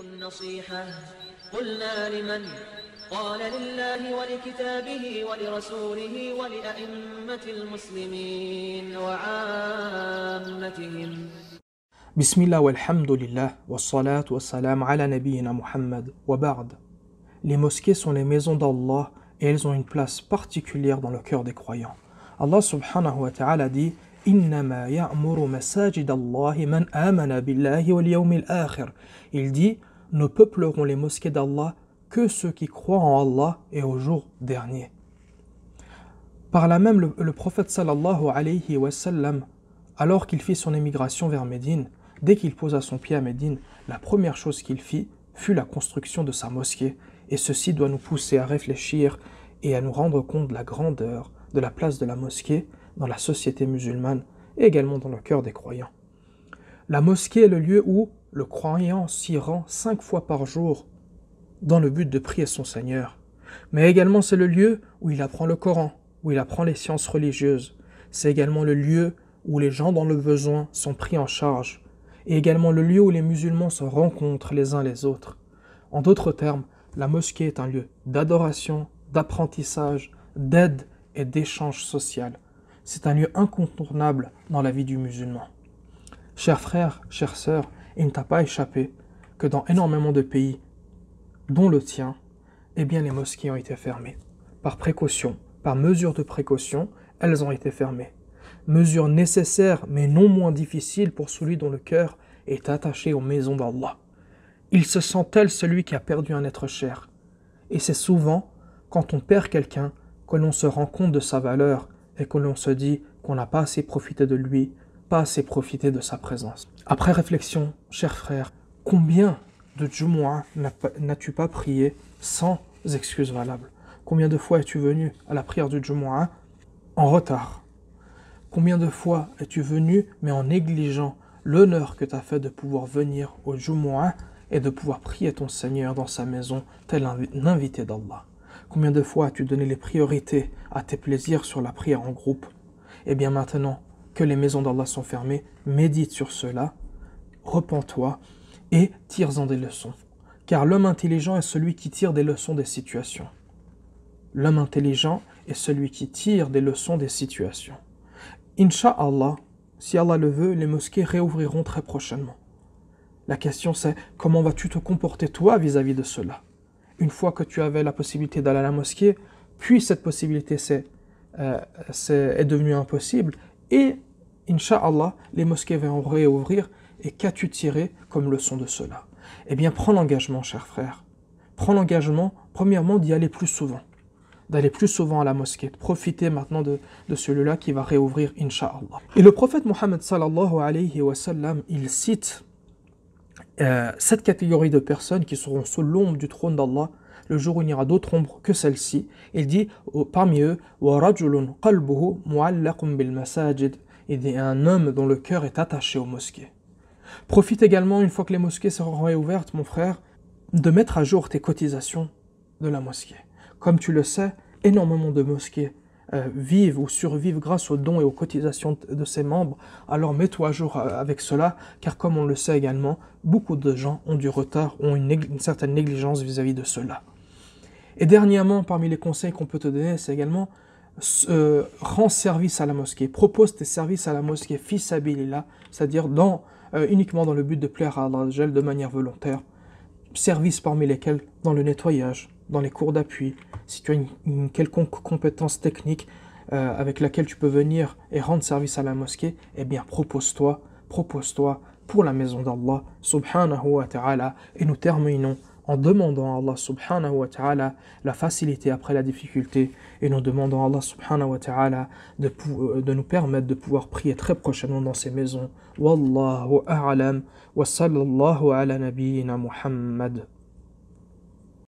النصيحة قلنا لمن قال لله ولكتابه ولرسوله ولأئمة المسلمين وعامتهم بسم الله والحمد لله والصلاة والسلام على نبينا محمد وبعد Les mosquées sont les maisons d'Allah et elles ont une place particulière dans le cœur des croyants. Allah subhanahu wa ta'ala dit « Il dit Ne peuplerons les mosquées d'Allah que ceux qui croient en Allah et au jour dernier. Par là même, le, prophète sallallahu alayhi wa sallam, alors qu'il fit son émigration vers Médine, dès qu'il posa son pied à Médine, la première chose qu'il fit fut la construction de sa mosquée. Et ceci doit nous pousser à réfléchir et à nous rendre compte de la grandeur de la place de la mosquée dans la société musulmane et également dans le cœur des croyants. La mosquée est le lieu où le croyant s'y rend cinq fois par jour dans le but de prier son Seigneur. Mais également c'est le lieu où il apprend le Coran, où il apprend les sciences religieuses. C'est également le lieu où les gens dans le besoin sont pris en charge. Et également le lieu où les musulmans se rencontrent les uns les autres. En d'autres termes, la mosquée est un lieu d'adoration, d'apprentissage, d'aide et d'échange social c'est un lieu incontournable dans la vie du musulman. Chers frères, chères sœurs, il ne t'a pas échappé que dans énormément de pays, dont le tien, eh bien les mosquées ont été fermées. Par précaution, par mesure de précaution, elles ont été fermées. Mesure nécessaire mais non moins difficile pour celui dont le cœur est attaché aux maisons d'Allah. Il se sent tel celui qui a perdu un être cher. Et c'est souvent, quand on perd quelqu'un, que l'on se rend compte de sa valeur et que l'on se dit qu'on n'a pas assez profité de lui, pas assez profité de sa présence. Après réflexion, cher frère, combien de Jumu'ah n'as-tu pas prié sans excuse valable Combien de fois es-tu venu à la prière du Jumu'ah en retard Combien de fois es-tu venu mais en négligeant l'honneur que tu as fait de pouvoir venir au Jumu'ah et de pouvoir prier ton Seigneur dans sa maison tel un invité d'Allah Combien de fois as-tu donné les priorités à tes plaisirs sur la prière en groupe Eh bien maintenant que les maisons d'Allah sont fermées, médite sur cela, repens-toi et tire-en des leçons. Car l'homme intelligent est celui qui tire des leçons des situations. L'homme intelligent est celui qui tire des leçons des situations. Inch'Allah, si Allah le veut, les mosquées réouvriront très prochainement. La question c'est comment vas-tu te comporter toi vis à -vis de cela une fois que tu avais la possibilité d'aller à la mosquée, puis cette possibilité c'est euh, est, devenue impossible, et Inch'Allah, les mosquées vont réouvrir, et qu'as-tu tiré comme leçon de cela Eh bien, prends l'engagement, cher frère. Prends l'engagement, premièrement, d'y aller plus souvent, d'aller plus souvent à la mosquée, profiter maintenant de, de celui-là qui va réouvrir, Inch'Allah. Et le prophète Mohammed sallallahu alayhi wa sallam, il cite cette euh, catégorie de personnes qui seront sous l'ombre du trône d'Allah le jour où il n'y aura d'autre ombre que celle-ci. Il dit parmi eux, il dit un homme dont le cœur est attaché aux mosquées. Profite également, une fois que les mosquées seront réouvertes, mon frère, de mettre à jour tes cotisations de la mosquée. Comme tu le sais, énormément de mosquées euh, vivent ou survivent grâce aux dons et aux cotisations de ses membres, alors mets-toi à jour euh, avec cela, car comme on le sait également, beaucoup de gens ont du retard, ont une, certaine négligence vis-à-vis de cela. Et dernièrement, parmi les conseils qu'on peut te donner, c'est également euh, rends service à la mosquée, propose tes services à la mosquée, là c'est-à-dire dans, euh, uniquement dans le but de plaire à Allah de manière volontaire, service parmi lesquels dans le nettoyage, dans les cours d'appui, si tu as une, quelconque compétence technique euh, avec laquelle tu peux venir et rendre service à la mosquée, eh bien propose-toi, propose-toi pour la maison d'Allah subhanahu wa ta'ala et nous terminons en demandant à Allah subhanahu wa ta'ala la facilité après la difficulté et nous demandons à Allah subhanahu wa ta'ala de, euh, de nous permettre de pouvoir prier très prochainement dans ces maisons. Wallahu a'lam wa sallallahu ala nabiyyina Muhammad.